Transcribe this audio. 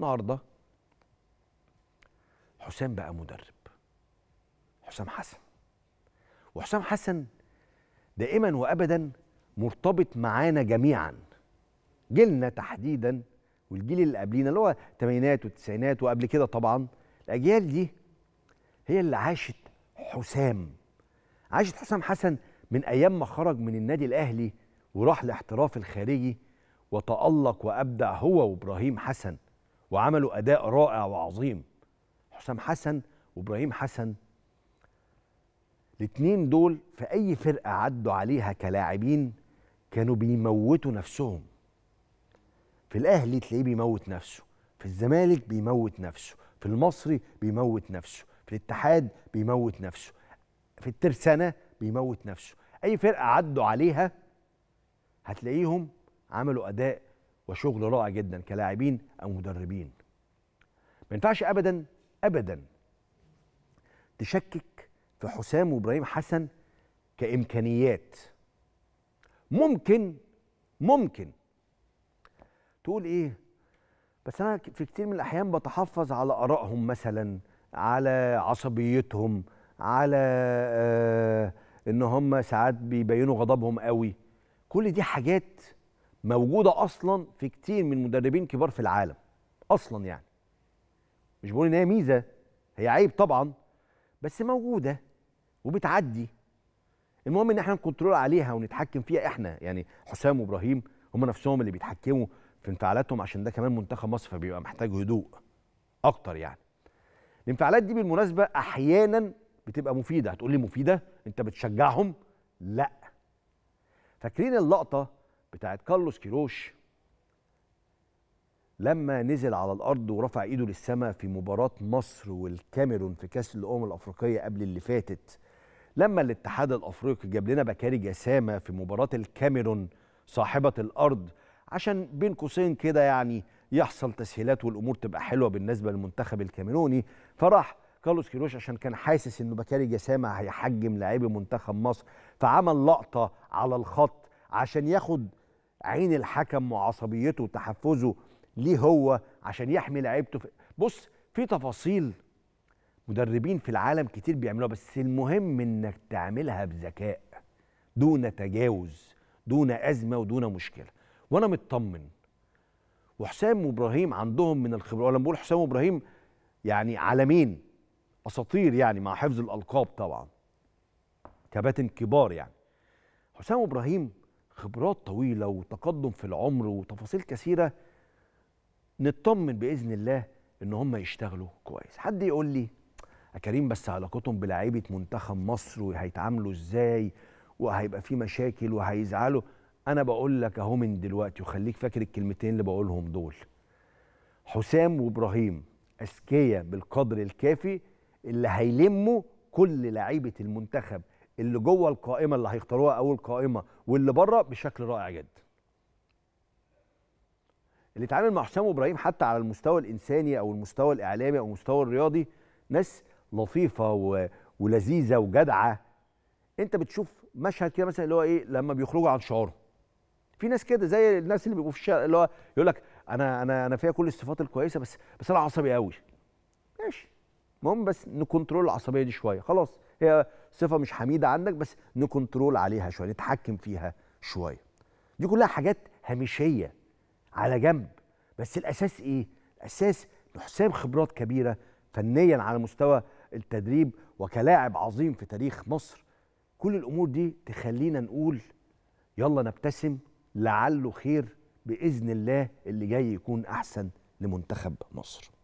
النهارده حسام بقى مدرب حسام حسن وحسام حسن دائما وابدا مرتبط معانا جميعا جيلنا تحديدا والجيل اللي قبلينا اللي هو الثمانينات والتسعينات وقبل كده طبعا الاجيال دي هي اللي عاشت حسام عاشت حسام حسن من ايام ما خرج من النادي الاهلي وراح الاحتراف الخارجي وتالق وابدع هو وابراهيم حسن وعملوا اداء رائع وعظيم حسام حسن وابراهيم حسن الاثنين دول في اي فرقه عدوا عليها كلاعبين كانوا بيموتوا نفسهم في الاهلي تلاقيه بيموت نفسه في الزمالك بيموت نفسه في المصري بيموت نفسه في الاتحاد بيموت نفسه في الترسانه بيموت نفسه اي فرقه عدوا عليها هتلاقيهم عملوا اداء وشغل رائع جدا كلاعبين او مدربين ما ينفعش ابدا ابدا تشكك في حسام وابراهيم حسن كامكانيات ممكن ممكن تقول ايه بس انا في كتير من الاحيان بتحفظ على ارائهم مثلا على عصبيتهم على آه ان هم ساعات بيبينوا غضبهم قوي كل دي حاجات موجوده اصلا في كتير من مدربين كبار في العالم اصلا يعني مش بقول ان هي ميزه هي عيب طبعا بس موجوده وبتعدي المهم ان احنا نكنترول عليها ونتحكم فيها احنا يعني حسام وابراهيم هم نفسهم اللي بيتحكموا في انفعالاتهم عشان ده كمان منتخب مصر فبيبقى محتاج هدوء اكتر يعني الانفعالات دي بالمناسبه احيانا بتبقى مفيده هتقول لي مفيده انت بتشجعهم لا فاكرين اللقطه بتاعت كارلوس كيروش لما نزل على الارض ورفع ايده للسماء في مباراه مصر والكاميرون في كاس الامم الافريقيه قبل اللي فاتت لما الاتحاد الافريقي جاب لنا بكاري جسامه في مباراه الكاميرون صاحبه الارض عشان بين قوسين كده يعني يحصل تسهيلات والامور تبقى حلوه بالنسبه للمنتخب الكاميروني فراح كارلوس كيروش عشان كان حاسس انه بكاري جسامه هيحجم لاعبي منتخب مصر فعمل لقطه على الخط عشان ياخد عين الحكم وعصبيته وتحفزه ليه هو عشان يحمي لعيبته بص في تفاصيل مدربين في العالم كتير بيعملوها بس المهم انك تعملها بذكاء دون تجاوز دون ازمه ودون مشكله وانا مطمن وحسام وابراهيم عندهم من الخبره ولما بقول حسام وابراهيم يعني عالمين اساطير يعني مع حفظ الالقاب طبعا كباتن كبار يعني حسام وابراهيم خبرات طويله وتقدم في العمر وتفاصيل كثيره نطمن باذن الله ان هم يشتغلوا كويس حد يقول لي يا كريم بس علاقتهم بلاعيبه منتخب مصر وهيتعاملوا ازاي وهيبقى في مشاكل وهيزعلوا انا بقول لك اهو من دلوقتي وخليك فاكر الكلمتين اللي بقولهم دول حسام وابراهيم اذكياء بالقدر الكافي اللي هيلموا كل لعيبه المنتخب اللي جوه القائمه اللي هيختاروها اول قائمه واللي بره بشكل رائع جدا اللي اتعامل مع حسام وابراهيم حتى على المستوى الانساني او المستوى الاعلامي او المستوى الرياضي ناس لطيفه و... ولذيذه وجدعه انت بتشوف مشهد كده مثلا اللي هو ايه لما بيخرجوا عن شعورهم في ناس كده زي الناس اللي بيبقوا في الشارع اللي هو يقول لك انا انا انا فيها كل الصفات الكويسه بس بس انا عصبي قوي ماشي المهم بس نكنترول العصبيه دي شويه خلاص هي صفه مش حميده عندك بس نكنترول عليها شويه نتحكم فيها شويه دي كلها حاجات هامشيه على جنب بس الاساس ايه الاساس لحسام خبرات كبيره فنيا على مستوى التدريب وكلاعب عظيم في تاريخ مصر كل الامور دي تخلينا نقول يلا نبتسم لعله خير باذن الله اللي جاي يكون احسن لمنتخب مصر